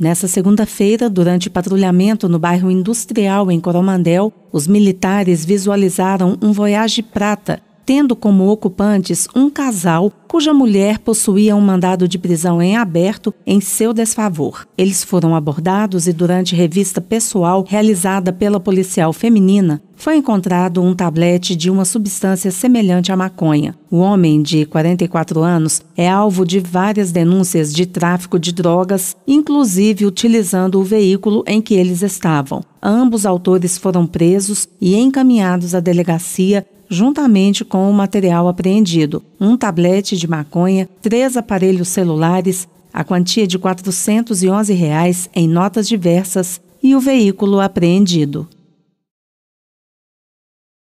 Nessa segunda-feira, durante patrulhamento no bairro Industrial, em Coromandel, os militares visualizaram um Voyage Prata, tendo como ocupantes um casal cuja mulher possuía um mandado de prisão em aberto em seu desfavor. Eles foram abordados e, durante revista pessoal realizada pela policial feminina, foi encontrado um tablete de uma substância semelhante à maconha. O homem, de 44 anos, é alvo de várias denúncias de tráfico de drogas, inclusive utilizando o veículo em que eles estavam. Ambos autores foram presos e encaminhados à delegacia juntamente com o material apreendido, um tablete de maconha, três aparelhos celulares, a quantia de R$ 411 reais em notas diversas e o veículo apreendido.